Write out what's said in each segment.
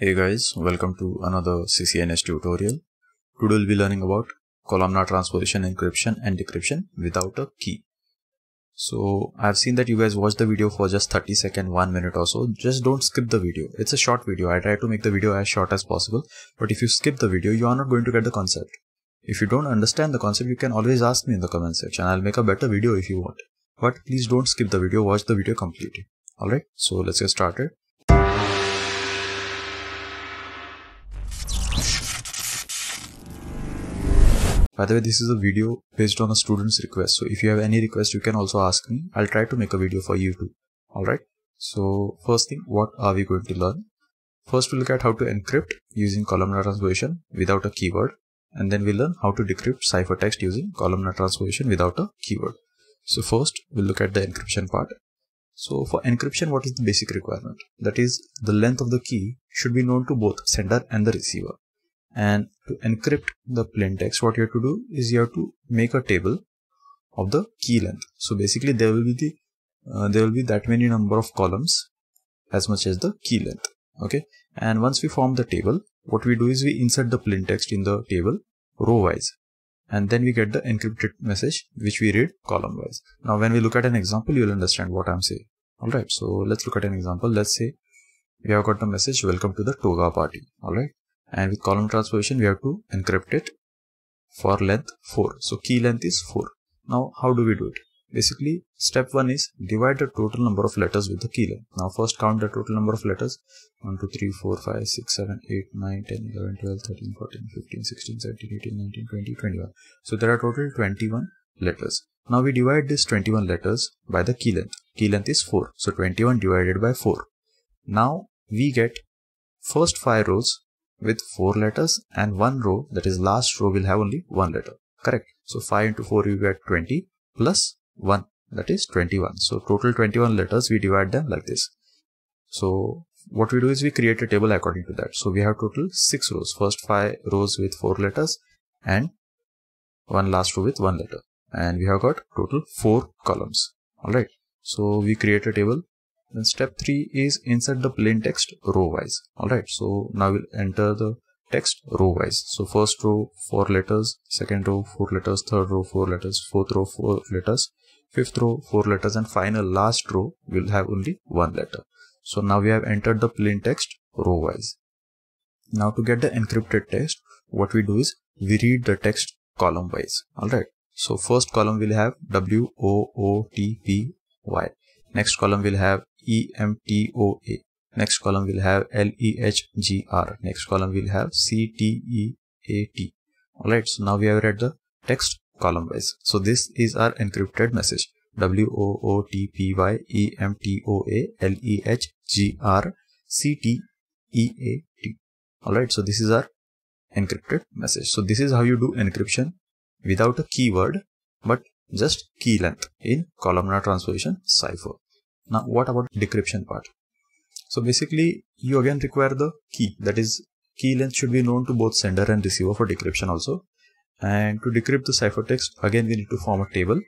Hey guys, welcome to another CCNS tutorial. Today we'll be learning about columnar transposition encryption and decryption without a key. So I've seen that you guys watch the video for just 30 seconds, second, 1 minute or so. Just don't skip the video. It's a short video. I try to make the video as short as possible. But if you skip the video, you are not going to get the concept. If you don't understand the concept, you can always ask me in the comment section. I'll make a better video if you want. But please don't skip the video. Watch the video completely. Alright, so let's get started. By the way, this is a video based on a student's request. So if you have any request, you can also ask me. I'll try to make a video for you too. Alright. So first thing, what are we going to learn? First, we'll look at how to encrypt using columnar transposition without a keyword. And then we'll learn how to decrypt ciphertext using columnar transposition without a keyword. So first, we'll look at the encryption part. So for encryption, what is the basic requirement? That is, the length of the key should be known to both sender and the receiver and to encrypt the plain text what you have to do is you have to make a table of the key length so basically there will be the uh, there will be that many number of columns as much as the key length okay and once we form the table what we do is we insert the plain text in the table row wise and then we get the encrypted message which we read column wise now when we look at an example you'll understand what i'm saying all right so let's look at an example let's say we have got the message welcome to the toga party all right and with column transformation we have to encrypt it for length 4 so key length is 4 now how do we do it basically step 1 is divide the total number of letters with the key length now first count the total number of letters 1 2 3 4 5 6 7 8 9 10 11 12 13 14 15 16 17 18 19 20 21 so there are total 21 letters now we divide this 21 letters by the key length key length is 4 so 21 divided by 4 now we get first 5 rows with 4 letters and one row that is last row will have only one letter. Correct. So 5 into 4 you get 20 plus 1 that is 21. So total 21 letters we divide them like this. So what we do is we create a table according to that. So we have total 6 rows. First 5 rows with 4 letters and one last row with one letter and we have got total 4 columns. Alright. So we create a table then step 3 is insert the plain text row wise. Alright, so now we'll enter the text row wise. So first row 4 letters, second row 4 letters, third row 4 letters, fourth row 4 letters, fifth row 4 letters and final last row will have only one letter. So now we have entered the plain text row wise. Now to get the encrypted text, what we do is we read the text column wise. Alright. So first column will have W O O T P Y. Next column will have EMTOA. Next column will have LEHGR. Next column will have CTEAT. Alright, so now we have read the text column wise. So this is our encrypted message. W O O T P Y E M T O A L E H G R C T E A T. Alright, so this is our encrypted message. So this is how you do encryption without a keyword, but just key length in columnar transposition cipher. Now, what about decryption part? So basically, you again require the key. That is, key length should be known to both sender and receiver for decryption also. And to decrypt the ciphertext, again, we need to form a table.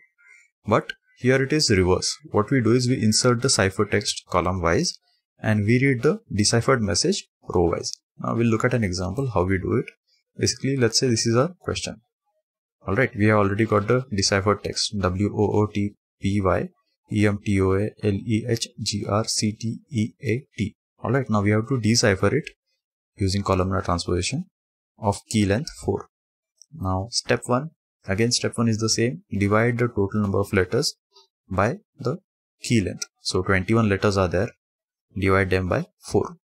But here it is reverse. What we do is we insert the ciphertext column wise and we read the deciphered message row wise. Now we'll look at an example how we do it. Basically, let's say this is our question. Alright, we have already got the deciphered text W O O T P Y E M T O A L E H Alright, now we have to decipher it using columnar transposition of key length 4. Now step 1, again step 1 is the same, divide the total number of letters by the key length. So 21 letters are there, divide them by 4.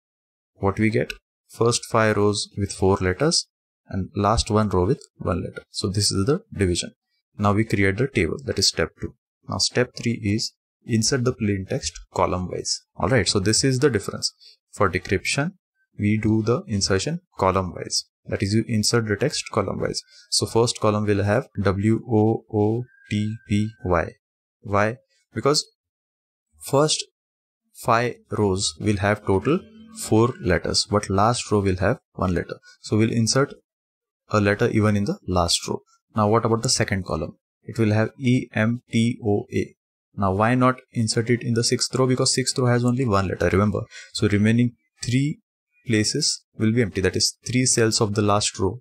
What we get? First 5 rows with 4 letters and last 1 row with 1 letter. So this is the division. Now we create the table that is step 2. Now step 3 is insert the plain text column wise. Alright, so this is the difference. For decryption, we do the insertion column wise. That is you insert the text column wise. So first column will have W O O T P Y. Why? Because first five rows will have total four letters, but last row will have one letter. So we'll insert a letter even in the last row. Now what about the second column? it will have EMTOA. Now why not insert it in the sixth row because sixth row has only one letter remember. So remaining three places will be empty that is three cells of the last row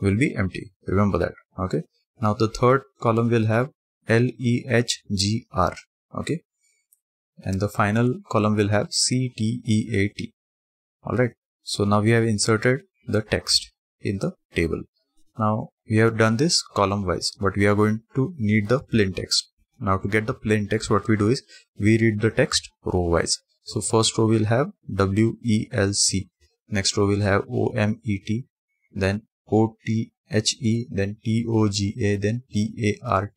will be empty remember that okay. Now the third column will have LEHGR okay and the final column will have CTEAT alright. So now we have inserted the text in the table. Now we have done this column wise, but we are going to need the plain text. Now to get the plain text, what we do is we read the text row wise. So first row will have WELC, next row will have OMET, then OTHE, then TOGA, then PART,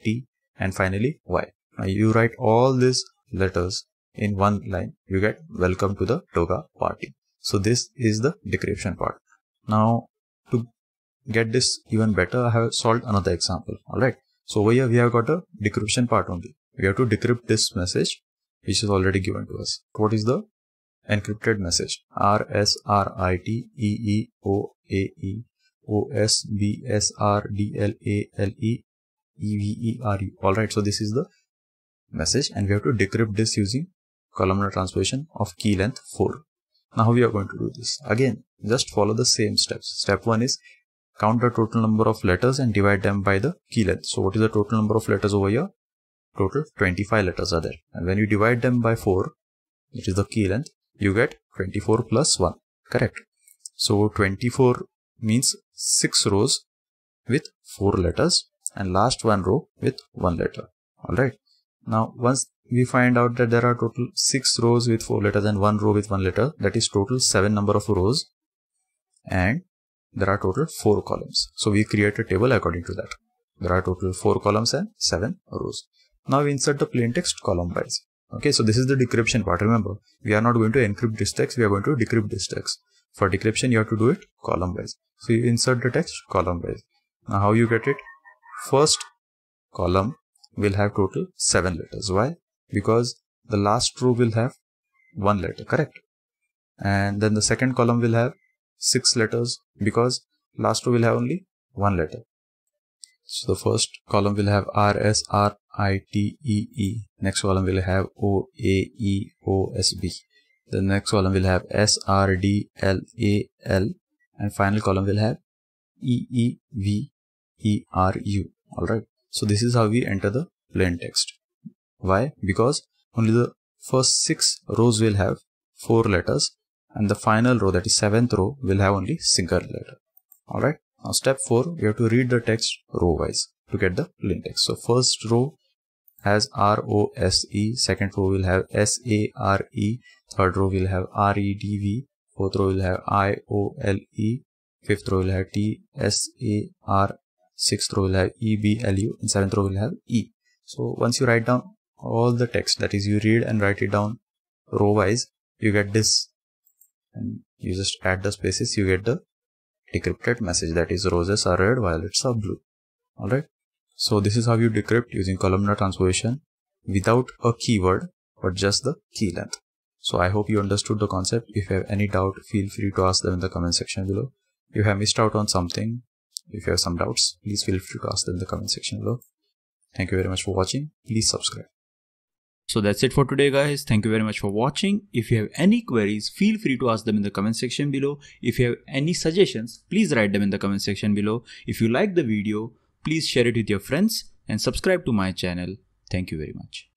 and finally Y. Now you write all these letters in one line, you get welcome to the toga party. So this is the decryption part. Now get this even better, I have solved another example. Alright. So over here we have got a decryption part only. We have to decrypt this message which is already given to us. What is the encrypted message? R S R I T E E O A E O S B S R D L A L E E V E R U. Alright, so this is the message and we have to decrypt this using columnar translation of key length 4. Now we are going to do this. Again, just follow the same steps. Step 1 is count the total number of letters and divide them by the key length. So what is the total number of letters over here? Total 25 letters are there. And when you divide them by 4, which is the key length, you get 24 plus 1, correct? So 24 means 6 rows with 4 letters and last one row with 1 letter, alright? Now once we find out that there are total 6 rows with 4 letters and 1 row with 1 letter, that is total 7 number of rows and there are total 4 columns. So we create a table according to that. There are total 4 columns and 7 rows. Now we insert the plain text column wise. Okay, so this is the decryption part. Remember, we are not going to encrypt this text, we are going to decrypt this text. For decryption, you have to do it column wise. So you insert the text column wise. Now how you get it? First column will have total 7 letters. Why? Because the last row will have 1 letter, correct? And then the second column will have six letters because last two will have only one letter. So the first column will have R S R I T E E. Next column will have O A E O S B. The next column will have S R D L A L, and final column will have E E V E R U. All right. So this is how we enter the plain text. Why? Because only the first six rows will have four letters and the final row that is seventh row will have only single letter. Alright. Now step 4 we have to read the text row wise to get the plain text. So first row has R O S E, second row will have S A R E, third row will have R E D V, fourth row will have I O L E, fifth row will have T S A R, sixth row will have E B L U, and seventh row will have E. So once you write down all the text, that is you read and write it down row wise, you get this and you just add the spaces you get the decrypted message that is roses are red violets are blue alright so this is how you decrypt using columnar transposition without a keyword but just the key length so I hope you understood the concept if you have any doubt feel free to ask them in the comment section below if you have missed out on something if you have some doubts please feel free to ask them in the comment section below thank you very much for watching please subscribe so that's it for today guys. Thank you very much for watching. If you have any queries, feel free to ask them in the comment section below. If you have any suggestions, please write them in the comment section below. If you like the video, please share it with your friends and subscribe to my channel. Thank you very much.